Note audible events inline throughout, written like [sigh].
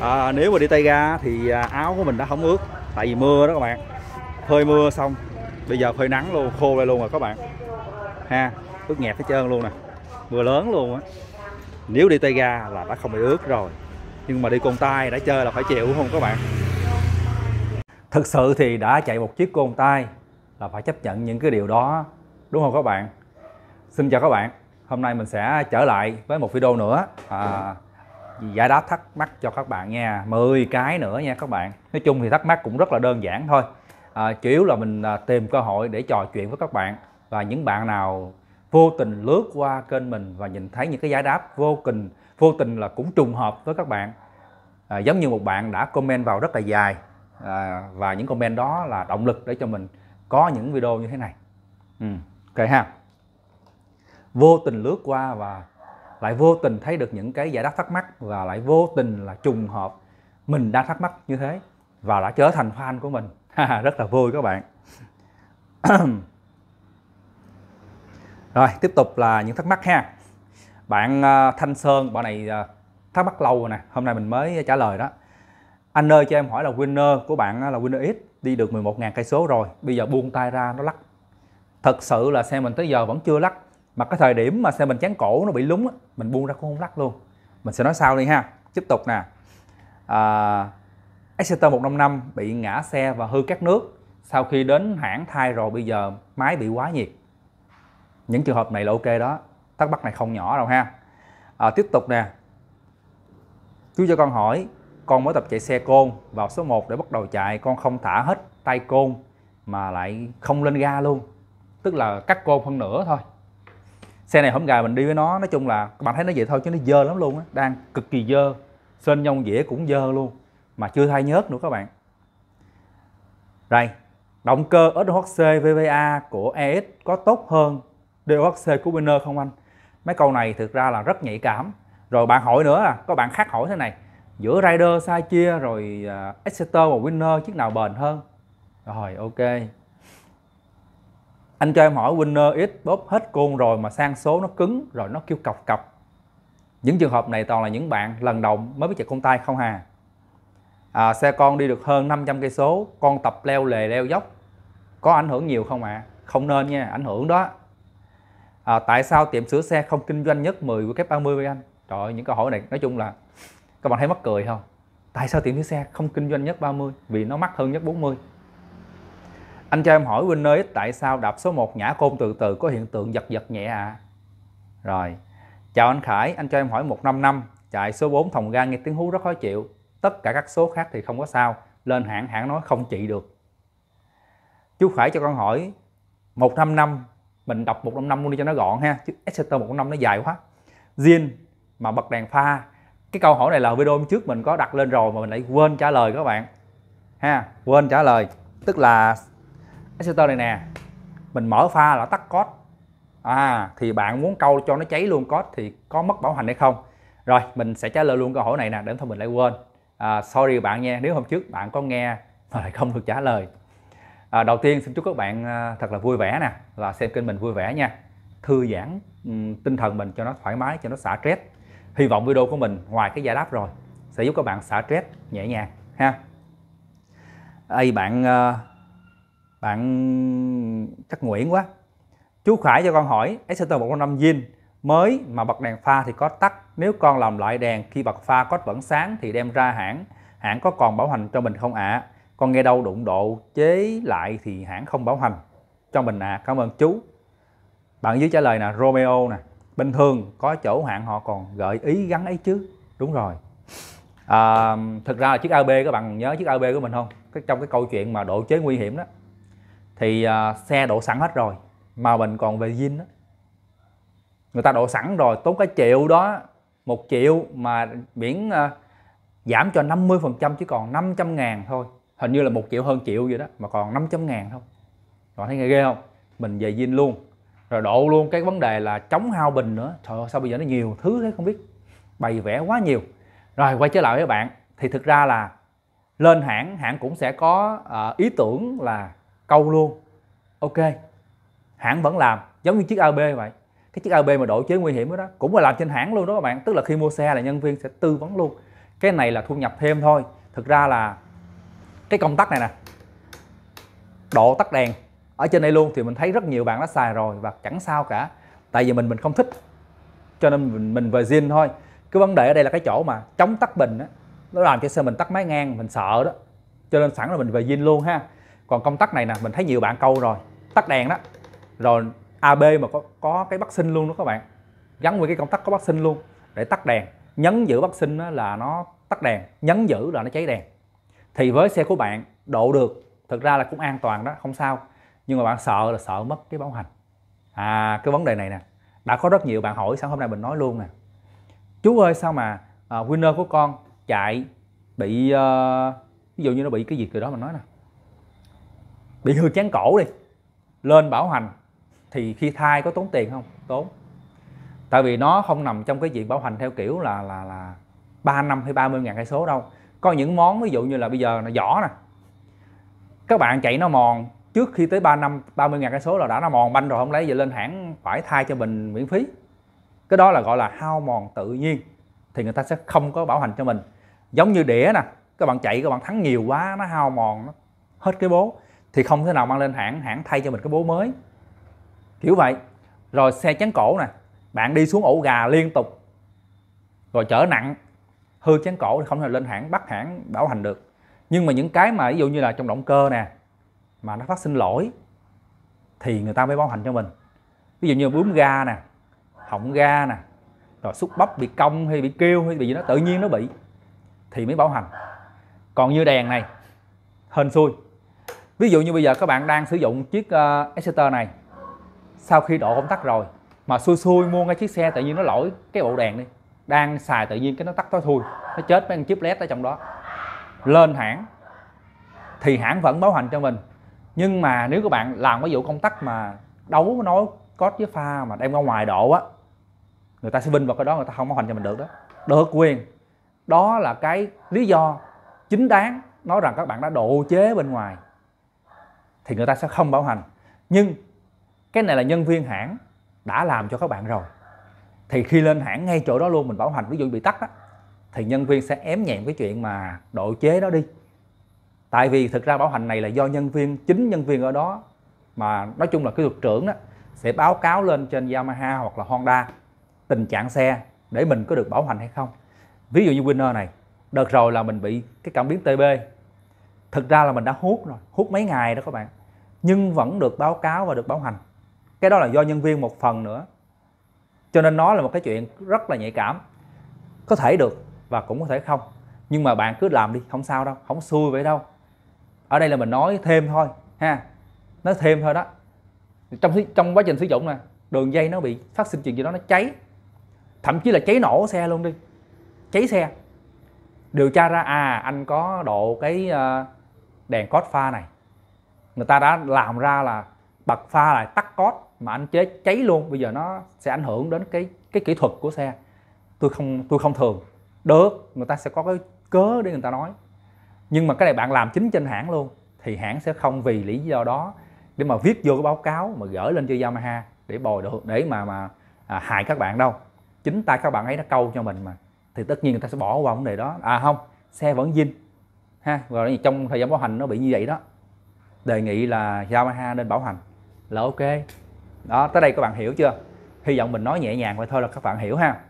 à, nếu mà đi tay ga thì à, áo của mình đã không ướt tại vì mưa đó các bạn hơi mưa xong bây giờ hơi nắng luôn khô đây luôn rồi các bạn ha ướt nhẹt hết trơn luôn nè mưa lớn luôn á nếu đi tay ga là đã không bị ướt rồi nhưng mà đi côn tay đã chơi là phải chịu không các bạn thực sự thì đã chạy một chiếc côn tay là phải chấp nhận những cái điều đó đúng không các bạn xin chào các bạn hôm nay mình sẽ trở lại với một video nữa à, giải đáp thắc mắc cho các bạn nha 10 cái nữa nha các bạn nói chung thì thắc mắc cũng rất là đơn giản thôi à, chủ yếu là mình à, tìm cơ hội để trò chuyện với các bạn và những bạn nào vô tình lướt qua kênh mình và nhìn thấy những cái giải đáp vô tình vô tình là cũng trùng hợp với các bạn à, giống như một bạn đã comment vào rất là dài à, và những comment đó là động lực để cho mình có những video như thế này ừ, ok ha vô tình lướt qua và lại vô tình thấy được những cái giải đáp thắc mắc và lại vô tình là trùng hợp mình đang thắc mắc như thế và đã trở thành fan của mình [laughs] rất là vui các bạn [clears throat] rồi tiếp tục là những thắc mắc ha bạn à, thanh sơn bạn này à, thắc mắc lâu rồi nè hôm nay mình mới trả lời đó anh ơi cho em hỏi là winner của bạn à, là winner x đi được 11.000 cây số rồi bây giờ buông tay ra nó lắc thật sự là xe mình tới giờ vẫn chưa lắc mà cái thời điểm mà xe mình chán cổ nó bị lúng á, mình buông ra cũng không lắc luôn mình sẽ nói sau đi ha tiếp tục nè à, Exeter 155 bị ngã xe và hư các nước sau khi đến hãng thay rồi bây giờ máy bị quá nhiệt những trường hợp này là ok đó thắc mắc này không nhỏ đâu ha à, tiếp tục nè chú cho con hỏi con mới tập chạy xe côn vào số 1 để bắt đầu chạy con không thả hết tay côn mà lại không lên ga luôn tức là cắt côn phân nửa thôi xe này hôm gà mình đi với nó nói chung là bạn thấy nó vậy thôi chứ nó dơ lắm luôn á đang cực kỳ dơ sơn nhông dĩa cũng dơ luôn mà chưa thay nhớt nữa các bạn rồi động cơ SHC VVA của es có tốt hơn DOHC của Winner không anh mấy câu này thực ra là rất nhạy cảm rồi bạn hỏi nữa là có bạn khác hỏi thế này giữa rider sai chia rồi uh, Exeter và Winner chiếc nào bền hơn rồi ok anh cho em hỏi winner x bóp hết côn rồi mà sang số nó cứng rồi nó kêu cọc cọc những trường hợp này toàn là những bạn lần đầu mới biết chạy con tay không hà à, xe con đi được hơn 500 cây số con tập leo lề leo dốc có ảnh hưởng nhiều không ạ à? không nên nha ảnh hưởng đó à, tại sao tiệm sửa xe không kinh doanh nhất 10 của kép 30 với anh trời ơi, những câu hỏi này nói chung là các bạn thấy mắc cười không tại sao tiệm sửa xe không kinh doanh nhất 30 vì nó mắc hơn nhất 40 anh cho em hỏi Huynh ơi, tại sao đạp số 1 nhã côn từ từ có hiện tượng giật giật nhẹ à? Rồi, chào anh Khải, anh cho em hỏi 155, năm, chạy số 4 thòng ga nghe tiếng hú rất khó chịu. Tất cả các số khác thì không có sao, lên hãng hãng nói không trị được. Chú Khải cho con hỏi 155, mình đọc 155 luôn đi cho nó gọn ha, chứ Exeter 155 nó dài quá. Zin mà bật đèn pha, cái câu hỏi này là video hôm trước mình có đặt lên rồi mà mình lại quên trả lời các bạn. Ha, quên trả lời, tức là Exeter này nè mình mở pha là tắt code à thì bạn muốn câu cho nó cháy luôn code thì có mất bảo hành hay không rồi mình sẽ trả lời luôn câu hỏi này nè để thôi mình lại quên à, sorry bạn nha nếu hôm trước bạn có nghe mà lại không được trả lời à, đầu tiên xin chúc các bạn à, thật là vui vẻ nè và xem kênh mình vui vẻ nha thư giãn ừ, tinh thần mình cho nó thoải mái cho nó xả stress hy vọng video của mình ngoài cái giải đáp rồi sẽ giúp các bạn xả stress nhẹ nhàng ha đây bạn à, bạn chắc Nguyễn quá chú Khải cho con hỏi Exeter 105 zin mới mà bật đèn pha thì có tắt nếu con làm lại đèn khi bật pha có vẫn sáng thì đem ra hãng hãng có còn bảo hành cho mình không ạ à? con nghe đâu đụng độ chế lại thì hãng không bảo hành cho mình ạ à. cảm ơn chú bạn dưới trả lời là Romeo nè bình thường có chỗ hãng họ còn gợi ý gắn ấy chứ đúng rồi à, thực ra là chiếc AB các bạn nhớ chiếc AB của mình không cái trong cái câu chuyện mà độ chế nguy hiểm đó thì uh, xe đổ sẵn hết rồi mà mình còn về zin đó. người ta đổ sẵn rồi tốn cái triệu đó một triệu mà biển uh, giảm cho 50% chứ còn 500 ngàn thôi hình như là một triệu hơn triệu vậy đó mà còn 500 ngàn thôi rồi thấy nghe ghê không mình về zin luôn rồi độ luôn cái vấn đề là chống hao bình nữa trời ơi sao bây giờ nó nhiều thứ thế không biết bày vẽ quá nhiều rồi quay trở lại với bạn thì thực ra là lên hãng hãng cũng sẽ có uh, ý tưởng là câu luôn ok hãng vẫn làm giống như chiếc ab vậy cái chiếc ab mà độ chế nguy hiểm đó, đó cũng là làm trên hãng luôn đó các bạn tức là khi mua xe là nhân viên sẽ tư vấn luôn cái này là thu nhập thêm thôi thực ra là cái công tắc này nè độ tắt đèn ở trên đây luôn thì mình thấy rất nhiều bạn đã xài rồi và chẳng sao cả tại vì mình mình không thích cho nên mình, mình virgin thôi cái vấn đề ở đây là cái chỗ mà chống tắt bình á nó làm cho xe mình tắt máy ngang mình sợ đó cho nên sẵn là mình về virgin luôn ha còn công tắc này nè mình thấy nhiều bạn câu rồi tắt đèn đó rồi AB mà có có cái bắt sinh luôn đó các bạn gắn với cái công tắc có bắt sinh luôn để tắt đèn nhấn giữ bắt sinh là nó tắt đèn nhấn giữ là nó cháy đèn thì với xe của bạn độ được thực ra là cũng an toàn đó không sao nhưng mà bạn sợ là sợ mất cái bảo hành à cái vấn đề này nè đã có rất nhiều bạn hỏi sáng hôm nay mình nói luôn nè chú ơi sao mà uh, winner của con chạy bị uh, ví dụ như nó bị cái gì từ đó mình nói nè bị hư chán cổ đi lên bảo hành thì khi thai có tốn tiền không tốn tại vì nó không nằm trong cái diện bảo hành theo kiểu là là là ba năm hay ba mươi ngàn cây số đâu có những món ví dụ như là bây giờ là giỏ nè các bạn chạy nó mòn trước khi tới 3 năm 30 ngàn cái số là đã nó mòn banh rồi không lấy về lên hãng phải thay cho mình miễn phí cái đó là gọi là hao mòn tự nhiên thì người ta sẽ không có bảo hành cho mình giống như đĩa nè các bạn chạy các bạn thắng nhiều quá nó hao mòn nó hết cái bố thì không thể nào mang lên hãng hãng thay cho mình cái bố mới kiểu vậy rồi xe chắn cổ nè bạn đi xuống ổ gà liên tục rồi chở nặng hư chắn cổ thì không thể lên hãng bắt hãng bảo hành được nhưng mà những cái mà ví dụ như là trong động cơ nè mà nó phát sinh lỗi thì người ta mới bảo hành cho mình ví dụ như bướm ga nè họng ga nè rồi xúc bắp bị cong hay bị kêu hay bị gì đó tự nhiên nó bị thì mới bảo hành còn như đèn này hên xui ví dụ như bây giờ các bạn đang sử dụng chiếc uh, Exeter này sau khi độ công tắc rồi mà xui xui mua cái chiếc xe tự nhiên nó lỗi cái bộ đèn đi đang xài tự nhiên cái nó tắt tối thui nó chết mấy con chip led ở trong đó lên hãng thì hãng vẫn bảo hành cho mình nhưng mà nếu các bạn làm cái vụ công tắc mà đấu nói cốt với pha mà đem ra ngoài độ á người ta sẽ vinh vào cái đó người ta không bảo hành cho mình được đó được quyền đó là cái lý do chính đáng nói rằng các bạn đã độ chế bên ngoài thì người ta sẽ không bảo hành nhưng cái này là nhân viên hãng đã làm cho các bạn rồi thì khi lên hãng ngay chỗ đó luôn mình bảo hành ví dụ bị tắt á thì nhân viên sẽ ém nhẹm cái chuyện mà độ chế đó đi tại vì thực ra bảo hành này là do nhân viên chính nhân viên ở đó mà nói chung là cái thuật trưởng đó sẽ báo cáo lên trên Yamaha hoặc là Honda tình trạng xe để mình có được bảo hành hay không ví dụ như Winner này đợt rồi là mình bị cái cảm biến TB thực ra là mình đã hút rồi hút mấy ngày đó các bạn nhưng vẫn được báo cáo và được báo hành cái đó là do nhân viên một phần nữa cho nên nó là một cái chuyện rất là nhạy cảm có thể được và cũng có thể không nhưng mà bạn cứ làm đi không sao đâu không xui vậy đâu ở đây là mình nói thêm thôi ha nói thêm thôi đó trong trong quá trình sử dụng nè đường dây nó bị phát sinh chuyện gì đó nó cháy thậm chí là cháy nổ xe luôn đi cháy xe điều tra ra à anh có độ cái uh, đèn cốt pha này người ta đã làm ra là bật pha lại tắt cốt mà anh chế cháy luôn bây giờ nó sẽ ảnh hưởng đến cái cái kỹ thuật của xe tôi không tôi không thường được người ta sẽ có cái cớ để người ta nói nhưng mà cái này bạn làm chính trên hãng luôn thì hãng sẽ không vì lý do đó để mà viết vô cái báo cáo mà gửi lên cho Yamaha để bồi được để mà mà à, hại các bạn đâu chính tay các bạn ấy đã câu cho mình mà thì tất nhiên người ta sẽ bỏ qua vấn đề đó à không xe vẫn zin ha và trong thời gian bảo hành nó bị như vậy đó đề nghị là Yamaha nên bảo hành là ok đó tới đây các bạn hiểu chưa hy vọng mình nói nhẹ nhàng vậy thôi là các bạn hiểu ha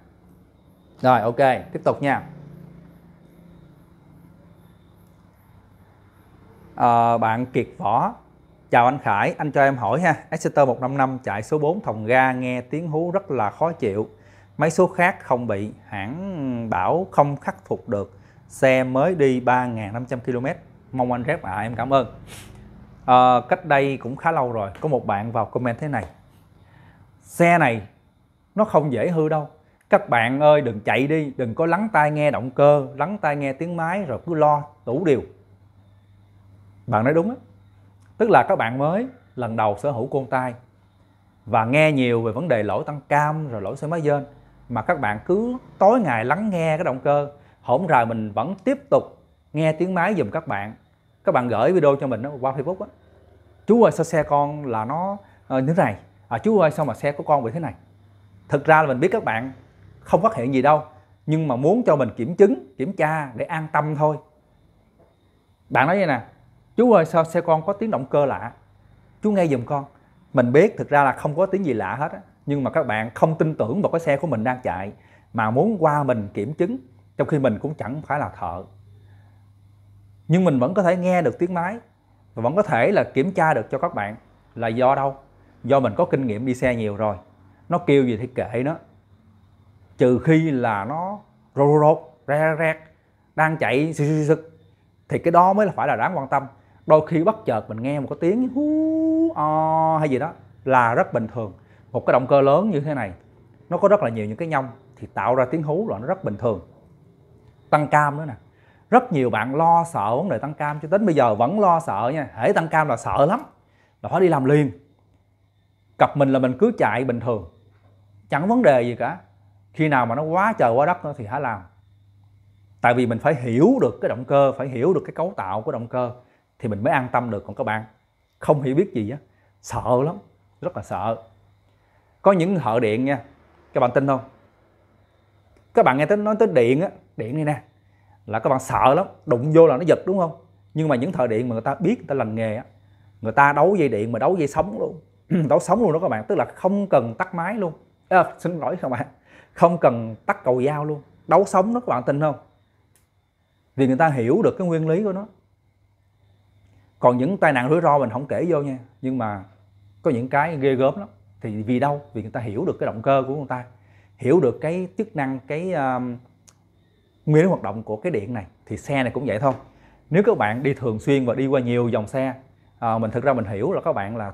rồi ok tiếp tục nha à, bạn Kiệt Võ Chào anh Khải, anh cho em hỏi ha, Exeter 155 chạy số 4 thòng ga nghe tiếng hú rất là khó chịu. Mấy số khác không bị, hãng bảo không khắc phục được xe mới đi 3.500 km mong anh rep ạ à, em cảm ơn à, cách đây cũng khá lâu rồi có một bạn vào comment thế này xe này nó không dễ hư đâu các bạn ơi đừng chạy đi đừng có lắng tai nghe động cơ lắng tai nghe tiếng máy rồi cứ lo đủ điều bạn nói đúng á tức là các bạn mới lần đầu sở hữu côn tai và nghe nhiều về vấn đề lỗi tăng cam rồi lỗi xe máy dên mà các bạn cứ tối ngày lắng nghe cái động cơ hỗn rời mình vẫn tiếp tục nghe tiếng máy dùm các bạn các bạn gửi video cho mình đó, qua facebook á chú ơi sao xe con là nó ờ, như thế này à, chú ơi sao mà xe của con bị thế này thực ra là mình biết các bạn không phát hiện gì đâu nhưng mà muốn cho mình kiểm chứng kiểm tra để an tâm thôi bạn nói vậy nè chú ơi sao xe con có tiếng động cơ lạ chú nghe giùm con mình biết thực ra là không có tiếng gì lạ hết á nhưng mà các bạn không tin tưởng vào cái xe của mình đang chạy mà muốn qua mình kiểm chứng trong khi mình cũng chẳng phải là thợ nhưng mình vẫn có thể nghe được tiếng máy và vẫn có thể là kiểm tra được cho các bạn là do đâu do mình có kinh nghiệm đi xe nhiều rồi nó kêu gì thì kệ nó trừ khi là nó rô rô rô ra ra, đang chạy sực sực sực thì cái đó mới là phải là đáng quan tâm đôi khi bất chợt mình nghe một cái tiếng hú o hay gì đó là rất bình thường một cái động cơ lớn như thế này nó có rất là nhiều những cái nhông thì tạo ra tiếng hú là nó rất bình thường tăng cam nữa nè rất nhiều bạn lo sợ vấn đề tăng cam cho đến bây giờ vẫn lo sợ nha hễ tăng cam là sợ lắm là phải đi làm liền cặp mình là mình cứ chạy bình thường chẳng vấn đề gì cả khi nào mà nó quá trời quá đất nữa thì hãy làm tại vì mình phải hiểu được cái động cơ phải hiểu được cái cấu tạo của động cơ thì mình mới an tâm được còn các bạn không hiểu biết gì á sợ lắm rất là sợ có những thợ điện nha các bạn tin không các bạn nghe tới nói tới điện á điện này nè là các bạn sợ lắm đụng vô là nó giật đúng không nhưng mà những thợ điện mà người ta biết người ta lành nghề á người ta đấu dây điện mà đấu dây sống luôn [clears throat] đấu sống luôn đó các bạn tức là không cần tắt máy luôn à, xin lỗi các bạn không cần tắt cầu dao luôn đấu sống đó các bạn tin không vì người ta hiểu được cái nguyên lý của nó còn những tai nạn rủi ro mình không kể vô nha nhưng mà có những cái ghê gớm lắm thì vì đâu vì người ta hiểu được cái động cơ của người ta hiểu được cái chức năng cái um, nguyên lý hoạt động của cái điện này thì xe này cũng vậy thôi nếu các bạn đi thường xuyên và đi qua nhiều dòng xe à, mình thực ra mình hiểu là các bạn là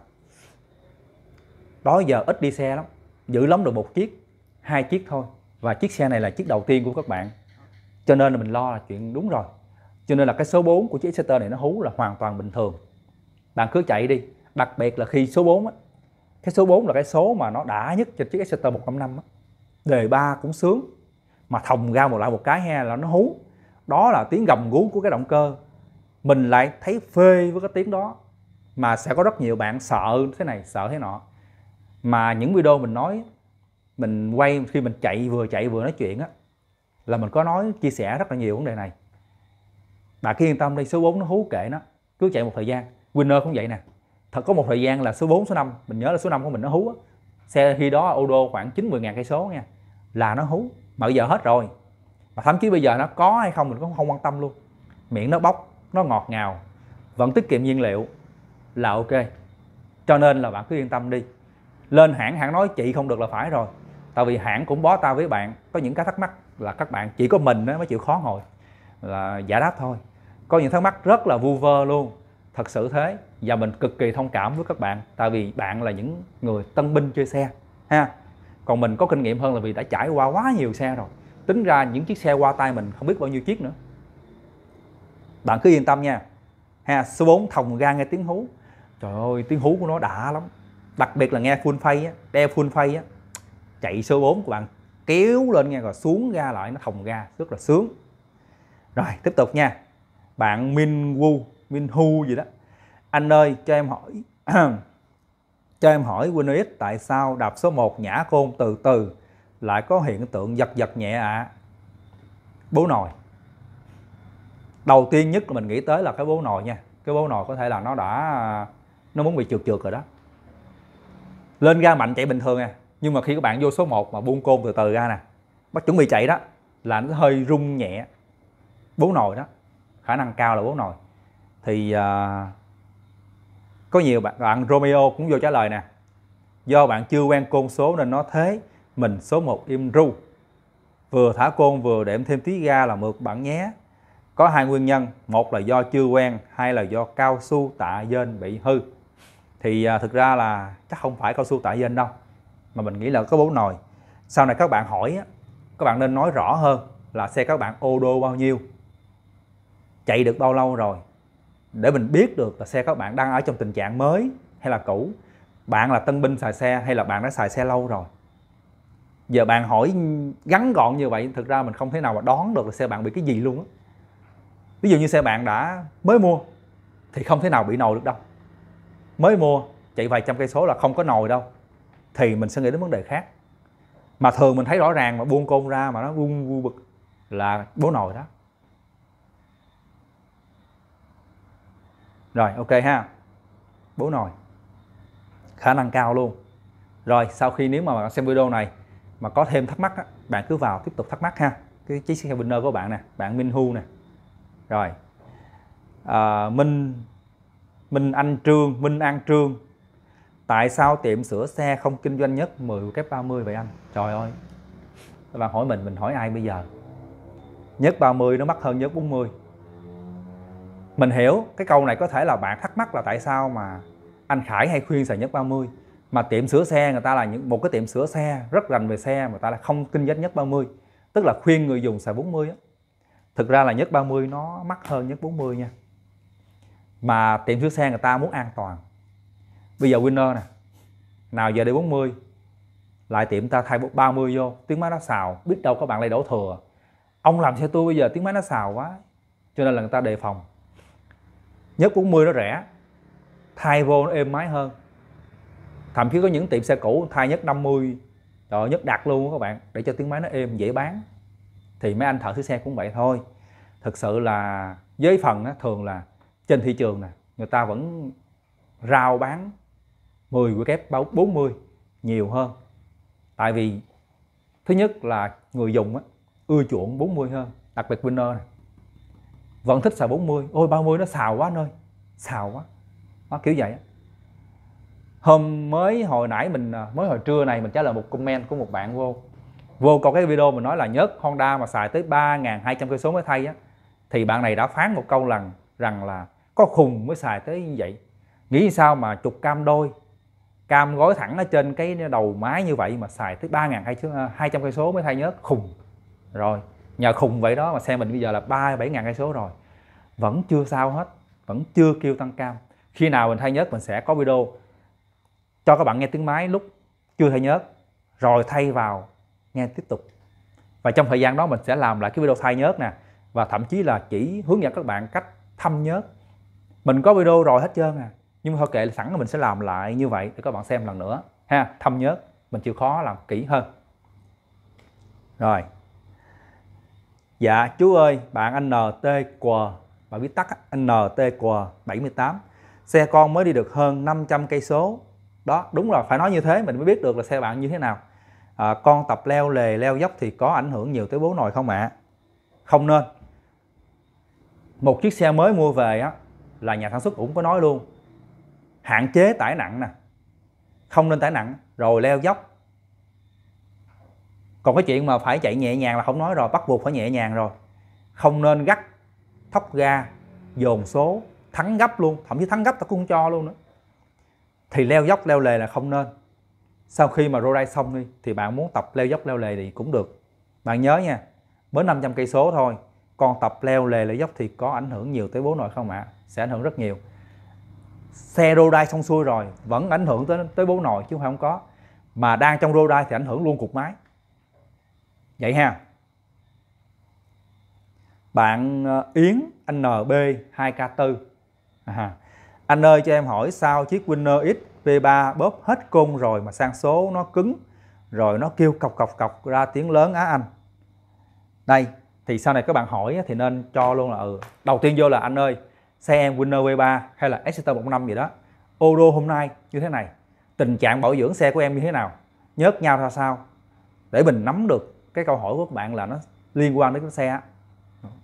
đó giờ ít đi xe lắm giữ lắm được một chiếc hai chiếc thôi và chiếc xe này là chiếc đầu tiên của các bạn cho nên là mình lo là chuyện đúng rồi cho nên là cái số 4 của chiếc xe tơ này nó hú là hoàn toàn bình thường bạn cứ chạy đi đặc biệt là khi số 4 á cái số 4 là cái số mà nó đã nhất trên chiếc xe Exciter 155 á đề ba cũng sướng mà thòng ra một lại một cái he là nó hú đó là tiếng gầm gú của cái động cơ mình lại thấy phê với cái tiếng đó mà sẽ có rất nhiều bạn sợ thế này sợ thế nọ mà những video mình nói mình quay khi mình chạy vừa chạy vừa nói chuyện á là mình có nói chia sẻ rất là nhiều vấn đề này bà cứ yên tâm đi số 4 nó hú kệ nó cứ chạy một thời gian winner cũng vậy nè thật có một thời gian là số 4 số 5 mình nhớ là số 5 của mình nó hú á xe khi đó ô đô khoảng 90 ngàn cây số nha là nó hú mà bây giờ hết rồi mà thậm chí bây giờ nó có hay không mình cũng không quan tâm luôn miệng nó bốc, nó ngọt ngào vẫn tiết kiệm nhiên liệu là ok cho nên là bạn cứ yên tâm đi lên hãng hãng nói chị không được là phải rồi tại vì hãng cũng bó tay với bạn có những cái thắc mắc là các bạn chỉ có mình mới chịu khó ngồi là giải đáp thôi có những thắc mắc rất là vu vơ luôn thật sự thế và mình cực kỳ thông cảm với các bạn tại vì bạn là những người tân binh chơi xe ha còn mình có kinh nghiệm hơn là vì đã trải qua quá nhiều xe rồi tính ra những chiếc xe qua tay mình không biết bao nhiêu chiếc nữa bạn cứ yên tâm nha ha số 4 thòng ga nghe tiếng hú trời ơi tiếng hú của nó đã lắm đặc biệt là nghe full phay á đeo full phay á chạy số 4 của bạn kéo lên nghe rồi xuống ra lại nó thòng ga rất là sướng rồi tiếp tục nha bạn Min Woo Min Hu gì đó anh ơi cho em hỏi [clears throat] Cho em hỏi Winix tại sao đạp số 1 Nhã Côn từ từ lại có hiện tượng giật giật nhẹ ạ? À? Bố nồi. Đầu tiên nhất là mình nghĩ tới là cái bố nồi nha. Cái bố nồi có thể là nó đã nó muốn bị trượt trượt rồi đó. Lên ga mạnh chạy bình thường à, nhưng mà khi các bạn vô số 1 mà buông côn từ từ ra nè, bắt chuẩn bị chạy đó là nó hơi rung nhẹ. Bố nồi đó, khả năng cao là bố nồi. Thì uh, có nhiều bạn, bạn Romeo cũng vô trả lời nè do bạn chưa quen côn số nên nó thế mình số 1 im ru vừa thả côn vừa đệm thêm tí ga là mượt bạn nhé có hai nguyên nhân một là do chưa quen hai là do cao su tạ dên bị hư thì à, thực ra là chắc không phải cao su tạ dên đâu mà mình nghĩ là có bốn nồi sau này các bạn hỏi á, các bạn nên nói rõ hơn là xe các bạn ô đô bao nhiêu chạy được bao lâu rồi để mình biết được là xe các bạn đang ở trong tình trạng mới hay là cũ bạn là tân binh xài xe hay là bạn đã xài xe lâu rồi giờ bạn hỏi gắn gọn như vậy thực ra mình không thể nào mà đoán được là xe bạn bị cái gì luôn á ví dụ như xe bạn đã mới mua thì không thể nào bị nồi được đâu mới mua chạy vài trăm cây số là không có nồi đâu thì mình sẽ nghĩ đến vấn đề khác mà thường mình thấy rõ ràng mà buông côn ra mà nó buông vu bực là bố nồi đó rồi ok ha bố nồi khả năng cao luôn rồi sau khi nếu mà bạn xem video này mà có thêm thắc mắc á, bạn cứ vào tiếp tục thắc mắc ha cái chiếc xe winner của bạn nè bạn minh hu nè rồi à, minh minh anh trương minh an trương tại sao tiệm sửa xe không kinh doanh nhất 10 kép 30 vậy anh trời ơi các bạn hỏi mình mình hỏi ai bây giờ nhất 30 nó mắc hơn nhất 40 mình hiểu cái câu này có thể là bạn thắc mắc là tại sao mà anh Khải hay khuyên xài nhất 30 mà tiệm sửa xe người ta là những một cái tiệm sửa xe rất rành về xe mà ta là không kinh doanh nhất 30 tức là khuyên người dùng xài 40 á thực ra là nhất 30 nó mắc hơn nhất 40 nha mà tiệm sửa xe người ta muốn an toàn bây giờ winner nè nào giờ đi 40 lại tiệm ta thay 30 vô tiếng máy nó xào biết đâu các bạn lại đổ thừa ông làm xe tôi bây giờ tiếng máy nó xào quá cho nên là người ta đề phòng nhất 40 nó rẻ thay vô nó êm ái hơn thậm chí có những tiệm xe cũ thay nhất 50 rồi nhất đặt luôn các bạn để cho tiếng máy nó êm dễ bán thì mấy anh thợ sửa xe cũng vậy thôi thực sự là với phần á, thường là trên thị trường nè người ta vẫn rao bán 10 của kép 40 nhiều hơn tại vì thứ nhất là người dùng á, ưa chuộng 40 hơn đặc biệt winner này vẫn thích xài 40 ôi 30 nó xào quá nơi xào quá đó, kiểu vậy hôm mới hồi nãy mình à, mới hồi trưa này mình trả lời một comment của một bạn vô vô coi cái video mình nói là nhớt Honda mà xài tới 3.200 cây số mới thay á thì bạn này đã phán một câu lần rằng là có khùng mới xài tới như vậy nghĩ sao mà chục cam đôi cam gói thẳng ở trên cái đầu máy như vậy mà xài tới 3.200 à, cây số mới thay nhớt khùng rồi nhờ khùng vậy đó mà xe mình bây giờ là ba bảy ngàn cây số rồi vẫn chưa sao hết vẫn chưa kêu tăng cam khi nào mình thay nhớt mình sẽ có video cho các bạn nghe tiếng máy lúc chưa thay nhớt rồi thay vào nghe tiếp tục và trong thời gian đó mình sẽ làm lại cái video thay nhớt nè và thậm chí là chỉ hướng dẫn các bạn cách thăm nhớt mình có video rồi hết trơn à nhưng mà thôi kệ sẵn mình sẽ làm lại như vậy để các bạn xem lần nữa ha thăm nhớt mình chịu khó làm kỹ hơn rồi Dạ chú ơi, bạn NTQ, bạn viết tắt NTQ 78. Xe con mới đi được hơn 500 cây số. Đó, đúng rồi, phải nói như thế mình mới biết được là xe bạn như thế nào. À, con tập leo lề leo dốc thì có ảnh hưởng nhiều tới bố nội không ạ? À? Không nên. Một chiếc xe mới mua về á là nhà sản xuất cũng có nói luôn. Hạn chế tải nặng nè. Không nên tải nặng rồi leo dốc còn cái chuyện mà phải chạy nhẹ nhàng là không nói rồi bắt buộc phải nhẹ nhàng rồi không nên gắt thóc ga dồn số thắng gấp luôn thậm chí thắng gấp ta cũng không cho luôn nữa thì leo dốc leo lề là không nên sau khi mà rô xong đi thì bạn muốn tập leo dốc leo lề thì cũng được bạn nhớ nha mới 500 cây số thôi còn tập leo lề leo dốc thì có ảnh hưởng nhiều tới bố nội không ạ à? sẽ ảnh hưởng rất nhiều xe rô xong xuôi rồi vẫn ảnh hưởng tới tới bố nội chứ không có mà đang trong rô thì ảnh hưởng luôn cục máy vậy ha bạn ờ, Yến anh NB 2K4 à, anh ơi cho em hỏi sao chiếc Winner X V3 bóp hết cung rồi mà sang số nó cứng rồi nó kêu cọc cọc cọc ra tiếng lớn á anh đây thì sau này các bạn hỏi thì nên cho luôn là ừ, đầu tiên vô là anh ơi xe em Winner V3 hay là Exciter 15 gì đó ô đô hôm nay như thế này tình trạng bảo dưỡng xe của em như thế nào nhớt nhau ra sao để mình nắm được cái câu hỏi của các bạn là nó liên quan đến cái xe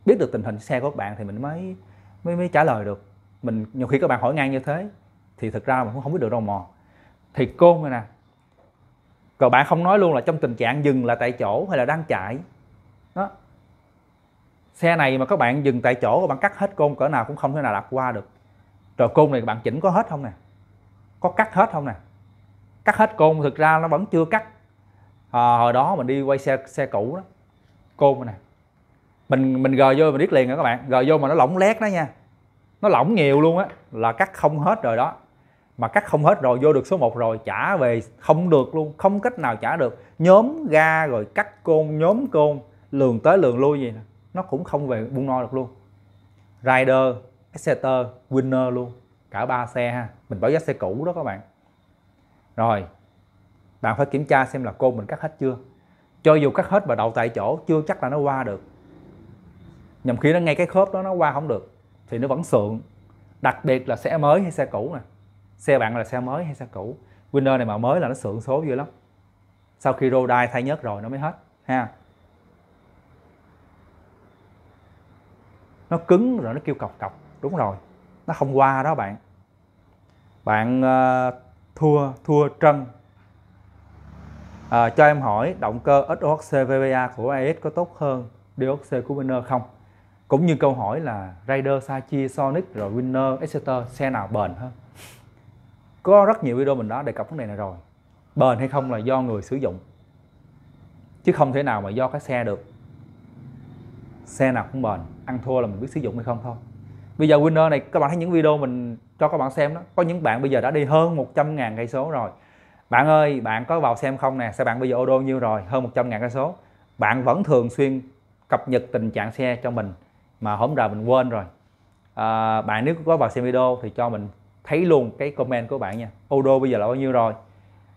biết được tình hình xe của các bạn thì mình mới mới mới trả lời được mình nhiều khi các bạn hỏi ngang như thế thì thực ra mình cũng không biết được đâu mò thì côn này, nè còn bạn không nói luôn là trong tình trạng dừng là tại chỗ hay là đang chạy đó xe này mà các bạn dừng tại chỗ các bạn cắt hết côn cỡ nào cũng không thể nào đạp qua được rồi côn này bạn chỉnh có hết không nè có cắt hết không nè cắt hết côn thực ra nó vẫn chưa cắt à, hồi đó mình đi quay xe xe cũ đó côn này mình mình gờ vô mình biết liền rồi các bạn gờ vô mà nó lỏng lét đó nha nó lỏng nhiều luôn á là cắt không hết rồi đó mà cắt không hết rồi vô được số 1 rồi trả về không được luôn không cách nào trả được nhóm ga rồi cắt côn nhóm côn lường tới lường lui gì nè nó cũng không về buông no được luôn rider exeter winner luôn cả ba xe ha mình bảo giá xe cũ đó các bạn rồi bạn phải kiểm tra xem là côn mình cắt hết chưa cho dù cắt hết và đậu tại chỗ chưa chắc là nó qua được nhầm khi nó ngay cái khớp đó nó qua không được thì nó vẫn sượng đặc biệt là xe mới hay xe cũ nè xe bạn là xe mới hay xe cũ winner này mà mới là nó sượng số dữ lắm sau khi rô đai thay nhớt rồi nó mới hết ha nó cứng rồi nó kêu cọc cọc đúng rồi nó không qua đó bạn bạn uh, thua thua trân À, cho em hỏi động cơ SOHC VBA của AS có tốt hơn DOHC của Winner không? Cũng như câu hỏi là Raider, Sachi, Sonic rồi Winner, etc. xe nào bền hơn? Có rất nhiều video mình đã đề cập vấn đề này rồi. Bền hay không là do người sử dụng. Chứ không thể nào mà do cái xe được. Xe nào cũng bền, ăn thua là mình biết sử dụng hay không thôi. Bây giờ Winner này các bạn thấy những video mình cho các bạn xem đó, có những bạn bây giờ đã đi hơn 100.000 cây số rồi bạn ơi bạn có vào xem không nè xe bạn bây giờ ô đô nhiêu rồi hơn 100 ngàn cây số bạn vẫn thường xuyên cập nhật tình trạng xe cho mình mà hôm rồi mình quên rồi à, bạn nếu có vào xem video thì cho mình thấy luôn cái comment của bạn nha ô đô bây giờ là bao nhiêu rồi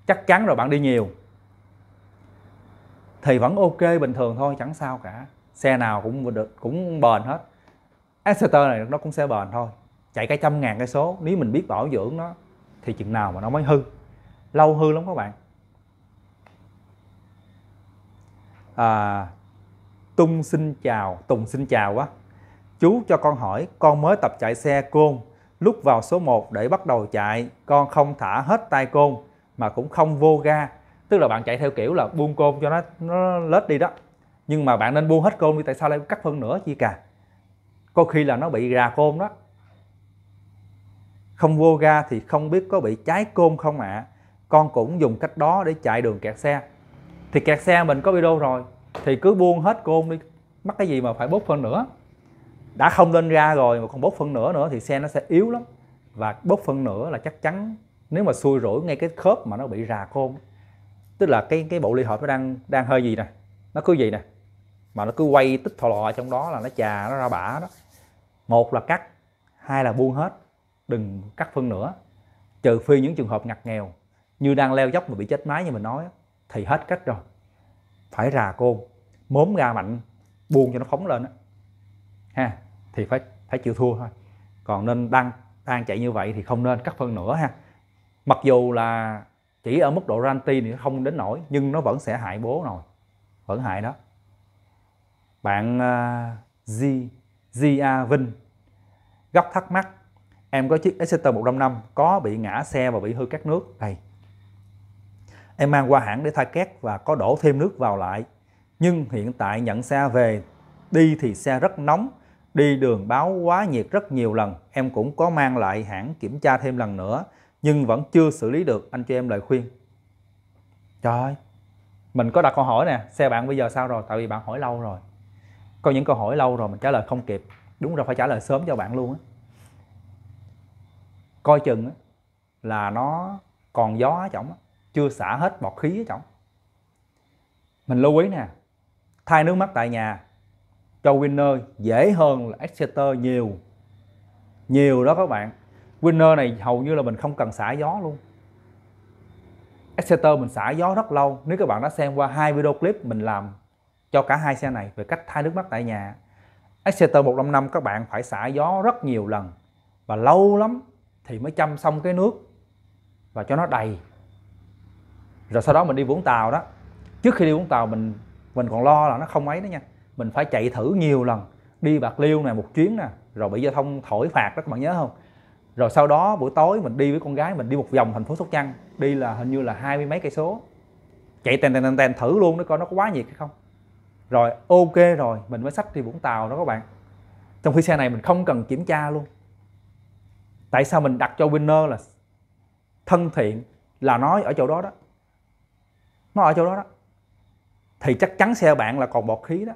chắc chắn rồi bạn đi nhiều thì vẫn ok bình thường thôi chẳng sao cả xe nào cũng được cũng bền hết Exeter này nó cũng xe bền thôi chạy cả trăm ngàn cây số nếu mình biết bảo dưỡng nó thì chừng nào mà nó mới hư lâu hư lắm các bạn à, Tung xin chào Tùng xin chào quá Chú cho con hỏi con mới tập chạy xe côn Lúc vào số 1 để bắt đầu chạy Con không thả hết tay côn Mà cũng không vô ga Tức là bạn chạy theo kiểu là buông côn cho nó nó lết đi đó Nhưng mà bạn nên buông hết côn đi Tại sao lại cắt phân nữa chi cả Có khi là nó bị gà côn đó Không vô ga thì không biết có bị trái côn không ạ à? con cũng dùng cách đó để chạy đường kẹt xe thì kẹt xe mình có video rồi thì cứ buông hết côn đi mắc cái gì mà phải bốc phân nữa đã không lên ra rồi mà còn bốc phân nữa nữa thì xe nó sẽ yếu lắm và bốc phân nữa là chắc chắn nếu mà xui rủi ngay cái khớp mà nó bị rà côn tức là cái cái bộ ly hợp nó đang đang hơi gì nè nó cứ gì nè mà nó cứ quay tích thò lò trong đó là nó chà nó ra bả đó một là cắt hai là buông hết đừng cắt phân nữa trừ phi những trường hợp ngặt nghèo như đang leo dốc mà bị chết máy như mình nói thì hết cách rồi phải rà côn mốm ga mạnh buông cho nó phóng lên ha thì phải phải chịu thua thôi còn nên đang đang chạy như vậy thì không nên cắt phân nữa ha mặc dù là chỉ ở mức độ ranti thì không đến nổi nhưng nó vẫn sẽ hại bố rồi vẫn hại đó bạn uh, G a Vinh góc thắc mắc em có chiếc Exeter 155 có bị ngã xe và bị hư các nước này em mang qua hãng để thay két và có đổ thêm nước vào lại. Nhưng hiện tại nhận xe về, đi thì xe rất nóng, đi đường báo quá nhiệt rất nhiều lần, em cũng có mang lại hãng kiểm tra thêm lần nữa, nhưng vẫn chưa xử lý được, anh cho em lời khuyên. Trời mình có đặt câu hỏi nè, xe bạn bây giờ sao rồi, tại vì bạn hỏi lâu rồi. Có những câu hỏi lâu rồi mình trả lời không kịp, đúng rồi phải trả lời sớm cho bạn luôn á. Coi chừng là nó còn gió chổng á, chưa xả hết bọt khí với chồng mình lưu ý nè thay nước mắt tại nhà cho winner dễ hơn là Exeter nhiều nhiều đó các bạn winner này hầu như là mình không cần xả gió luôn Exeter mình xả gió rất lâu nếu các bạn đã xem qua hai video clip mình làm cho cả hai xe này về cách thay nước mắt tại nhà Exeter 155 các bạn phải xả gió rất nhiều lần và lâu lắm thì mới chăm xong cái nước và cho nó đầy rồi sau đó mình đi vũng tàu đó trước khi đi vũng tàu mình mình còn lo là nó không ấy đó nha mình phải chạy thử nhiều lần đi bạc liêu này một chuyến nè rồi bị giao thông thổi phạt đó các bạn nhớ không rồi sau đó buổi tối mình đi với con gái mình đi một vòng thành phố sóc trăng đi là hình như là hai mươi mấy cây số chạy tèn tèn tèn thử luôn đó coi nó có quá nhiệt hay không rồi ok rồi mình mới sách đi vũng tàu đó các bạn trong khi xe này mình không cần kiểm tra luôn tại sao mình đặt cho winner là thân thiện là nói ở chỗ đó đó nó ở chỗ đó đó thì chắc chắn xe bạn là còn bọt khí đó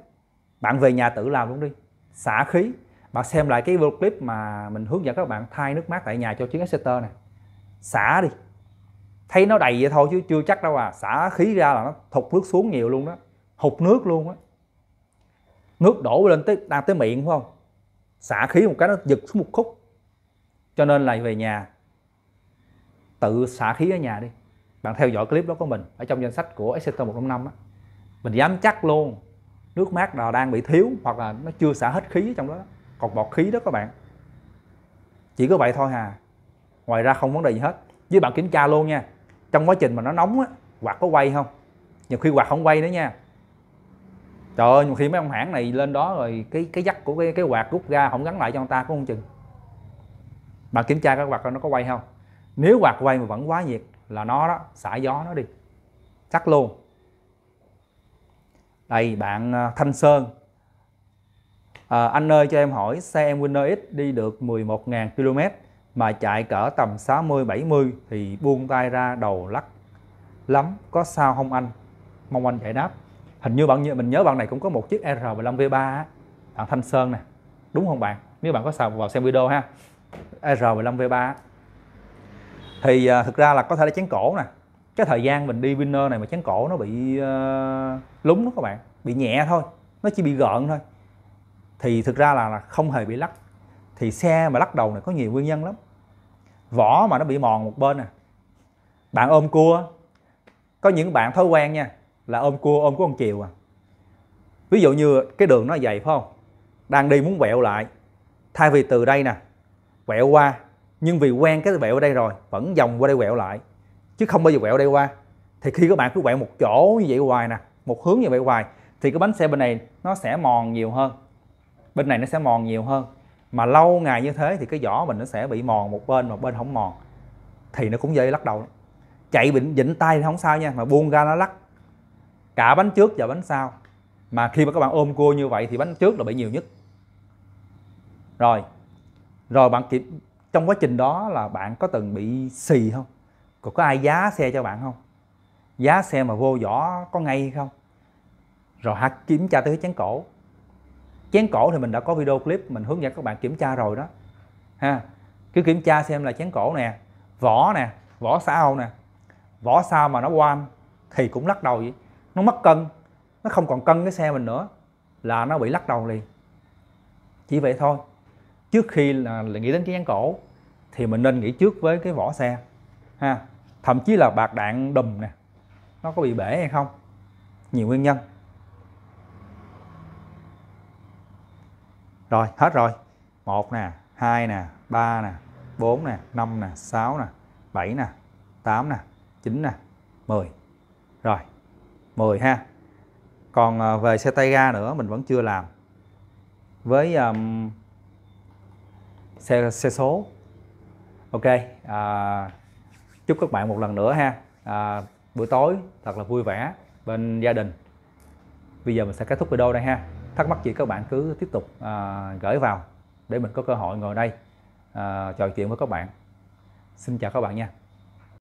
bạn về nhà tự làm luôn đi xả khí bạn xem lại cái video clip mà mình hướng dẫn các bạn thay nước mát tại nhà cho chuyến Exeter này xả đi thấy nó đầy vậy thôi chứ chưa chắc đâu à xả khí ra là nó thụt nước xuống nhiều luôn đó hụt nước luôn á nước đổ lên tới đang tới miệng phải không xả khí một cái nó giật xuống một khúc cho nên là về nhà tự xả khí ở nhà đi bạn theo dõi clip đó của mình ở trong danh sách của Exeter 155 á mình dám chắc luôn nước mát nào đang bị thiếu hoặc là nó chưa xả hết khí trong đó còn bọt khí đó các bạn chỉ có vậy thôi hà ngoài ra không vấn đề gì hết với bạn kiểm tra luôn nha trong quá trình mà nó nóng á quạt có quay không nhiều khi quạt không quay nữa nha trời ơi nhiều khi mấy ông hãng này lên đó rồi cái cái dắt của cái cái quạt rút ra không gắn lại cho người ta cũng không chừng bạn kiểm tra cái quạt nó có quay không nếu quạt quay mà vẫn quá nhiệt là nó đó xả gió nó đi chắc luôn đây bạn ờ, Thanh Sơn à, anh ơi cho em hỏi xe em Winner X đi được 11.000 km mà chạy cỡ tầm 60-70 thì buông tay ra đầu lắc lắm có sao không anh mong anh giải đáp hình như bạn như mình nhớ bạn này cũng có một chiếc R15 V3 á. bạn Thanh Sơn nè đúng không bạn nếu bạn có xào vào xem video ha R15 V3 thì à, thực ra là có thể là chén cổ nè cái thời gian mình đi winner này mà chén cổ nó bị à, lúng đó các bạn bị nhẹ thôi nó chỉ bị gợn thôi thì thực ra là, là không hề bị lắc thì xe mà lắc đầu này có nhiều nguyên nhân lắm vỏ mà nó bị mòn một bên nè bạn ôm cua có những bạn thói quen nha là ôm cua ôm của con chiều à ví dụ như cái đường nó dày phải không đang đi muốn quẹo lại thay vì từ đây nè quẹo qua nhưng vì quen cái quẹo ở đây rồi vẫn vòng qua đây quẹo lại chứ không bao giờ quẹo đây qua thì khi các bạn cứ quẹo một chỗ như vậy hoài nè một hướng như vậy hoài thì cái bánh xe bên này nó sẽ mòn nhiều hơn bên này nó sẽ mòn nhiều hơn mà lâu ngày như thế thì cái vỏ mình nó sẽ bị mòn một bên một bên không mòn thì nó cũng dễ lắc đầu chạy bệnh vịnh tay thì không sao nha mà buông ra nó lắc cả bánh trước và bánh sau mà khi mà các bạn ôm cua như vậy thì bánh trước là bị nhiều nhất rồi rồi bạn kịp trong quá trình đó là bạn có từng bị xì không còn có ai giá xe cho bạn không giá xe mà vô vỏ có ngay không rồi hạt kiểm tra tới chén cổ chén cổ thì mình đã có video clip mình hướng dẫn các bạn kiểm tra rồi đó ha cứ kiểm tra xem là chén cổ nè vỏ nè vỏ sao nè vỏ sao mà nó quan thì cũng lắc đầu vậy nó mất cân nó không còn cân cái xe mình nữa là nó bị lắc đầu liền chỉ vậy thôi trước khi là, là nghĩ đến cái án cổ thì mình nên nghĩ trước với cái vỏ xe ha thậm chí là bạc đạn đùm nè nó có bị bể hay không nhiều nguyên nhân rồi hết rồi một nè hai nè ba nè bốn nè năm nè sáu nè bảy nè tám nè chín nè mười rồi mười ha còn ờ, về xe tay ga nữa mình vẫn chưa làm với um, xe xe số ok à, chúc các bạn một lần nữa ha à, buổi tối thật là vui vẻ bên gia đình bây giờ mình sẽ kết thúc video đây ha thắc mắc gì các bạn cứ tiếp tục à, gửi vào để mình có cơ hội ngồi đây à, trò chuyện với các bạn xin chào các bạn nha